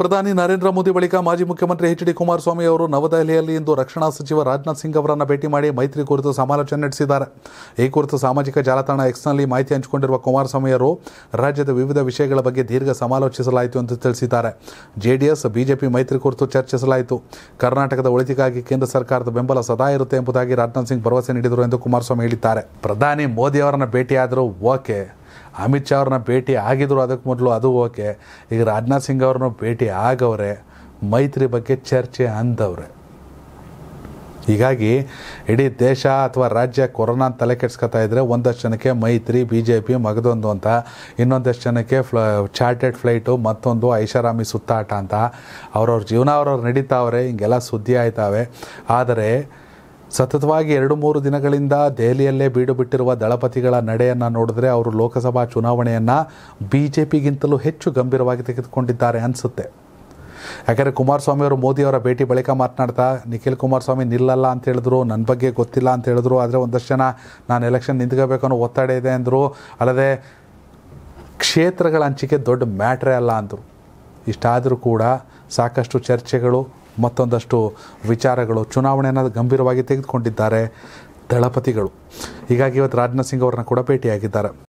ಪ್ರಧಾನಿ ನರೇಂದ್ರ ಮೋದಿ ಬಳಿಕ ಮಾಜಿ ಮುಖ್ಯಮಂತ್ರಿ ಎಚ್ ಡಿ ಕುಮಾರಸ್ವಾಮಿ ಅವರು ನವದೆಹಲಿಯಲ್ಲಿ ಇಂದು ರಕ್ಷಣಾ ಸಚಿವ ರಾಜನಾಥ್ ಸಿಂಗ್ ಅವರನ್ನು ಭೇಟಿ ಮಾಡಿ ಮೈತ್ರಿ ಕುರಿತು ಸಮಾಲೋಚನೆ ನಡೆಸಿದ್ದಾರೆ ಈ ಕುರಿತು ಸಾಮಾಜಿಕ ಜಾಲತಾಣ ಎಕ್ಸ್ನಲ್ಲಿ ಮಾಹಿತಿ ಹಂಚಿಕೊಂಡಿರುವ ಕುಮಾರಸ್ವಾಮಿ ಅವರು ರಾಜ್ಯದ ವಿವಿಧ ವಿಷಯಗಳ ಬಗ್ಗೆ ದೀರ್ಘ ಸಮಾಲೋಚಿಸಲಾಯಿತು ಎಂದು ತಿಳಿಸಿದ್ದಾರೆ ಜೆಡಿಎಸ್ ಬಿಜೆಪಿ ಮೈತ್ರಿ ಕುರಿತು ಚರ್ಚಿಸಲಾಯಿತು ಕರ್ನಾಟಕದ ಒಳಿತಿಗಾಗಿ ಕೇಂದ್ರ ಸರ್ಕಾರದ ಬೆಂಬಲ ಸದಾ ಇರುತ್ತೆ ಎಂಬುದಾಗಿ ರಾಜನಾಥ್ ಸಿಂಗ್ ಭರವಸೆ ನೀಡಿದರು ಎಂದು ಕುಮಾರಸ್ವಾಮಿ ಹೇಳಿದ್ದಾರೆ ಪ್ರಧಾನಿ ಮೋದಿ ಅವರನ್ನು ಭೇಟಿಯಾದರೂ ಓಕೆ ಅಮಿತ್ ಶಾ ಅವ್ರನ್ನ ಭೇಟಿ ಆಗಿದ್ರು ಅದಕ್ಕೆ ಮೊದಲು ಅದು ಓಕೆ ಈಗ ರಾಜನಾಥ್ ಸಿಂಗ್ ಅವ್ರನ್ನ ಭೇಟಿ ಆಗವ್ರೆ ಮೈತ್ರಿ ಬಗ್ಗೆ ಚರ್ಚೆ ಅಂದವ್ರೆ ಹೀಗಾಗಿ ಇಡೀ ದೇಶ ಅಥವಾ ರಾಜ್ಯ ಕೊರೋನಾ ತಲೆ ಕೆಡ್ಸ್ಕೊತಾ ಇದ್ರೆ ಒಂದಷ್ಟು ಜನಕ್ಕೆ ಮೈತ್ರಿ ಬಿ ಜೆ ಪಿ ಮಗದೊಂದು ಅಂತ ಇನ್ನೊಂದಷ್ಟು ಜನಕ್ಕೆ ಫ್ಲ ಚಾರ್ಟೆಡ್ ಫ್ಲೈಟು ಮತ್ತೊಂದು ಐಷಾರಾಮಿ ಸುತ್ತಾಟ ಅಂತ ಅವ್ರವ್ರ ಜೀವನ ಅವ್ರವ್ರು ನಡೀತಾವ್ರೆ ಹಿಂಗೆಲ್ಲ ಸುದ್ದಿ ಆಯ್ತಾವೆ ಆದರೆ ಸತತವಾಗಿ ಎರಡು ಮೂರು ದಿನಗಳಿಂದ ದೆಹಲಿಯಲ್ಲೇ ಬೀಡು ಬಿಟ್ಟಿರುವ ದಳಪತಿಗಳ ನಡೆಯನ್ನು ನೋಡಿದ್ರೆ ಅವರು ಲೋಕಸಭಾ ಚುನಾವಣೆಯನ್ನು ಬಿ ಜೆ ಪಿಗಿಂತಲೂ ಹೆಚ್ಚು ಗಂಭೀರವಾಗಿ ತೆಗೆದುಕೊಂಡಿದ್ದಾರೆ ಅನಿಸುತ್ತೆ ಯಾಕೆಂದರೆ ಕುಮಾರಸ್ವಾಮಿ ಅವರು ಮೋದಿಯವರ ಭೇಟಿ ಬಳಿಕ ಮಾತನಾಡ್ತಾ ನಿಖಿಲ್ ಕುಮಾರಸ್ವಾಮಿ ನಿಲ್ಲಲ್ಲ ಅಂತ ಹೇಳಿದ್ರು ನನ್ನ ಬಗ್ಗೆ ಗೊತ್ತಿಲ್ಲ ಅಂತ ಹೇಳಿದ್ರು ಆದರೆ ಒಂದಷ್ಟು ಜನ ನಾನು ಎಲೆಕ್ಷನ್ ನಿಂತ್ಕೋಬೇಕು ಅನ್ನೋ ಒತ್ತಡ ಇದೆ ಅಂದರು ಅಲ್ಲದೆ ಕ್ಷೇತ್ರಗಳ ಹಂಚಿಕೆ ದೊಡ್ಡ ಮ್ಯಾಟ್ರೇ ಅಲ್ಲ ಅಂದರು ಇಷ್ಟಾದರೂ ಕೂಡ ಸಾಕಷ್ಟು ಚರ್ಚೆಗಳು ಮತ್ತೊಂದಷ್ಟು ವಿಚಾರಗಳು ಚುನಾವಣೆಯನ್ನು ಗಂಭೀರವಾಗಿ ತೆಗೆದುಕೊಂಡಿದ್ದಾರೆ ದಳಪತಿಗಳು ಹೀಗಾಗಿ ಇವತ್ತು ರಾಜನಾಥ್ ಸಿಂಗ್ ಅವ್ರನ್ನ ಕೂಡ ಭೇಟಿಯಾಗಿದ್ದಾರೆ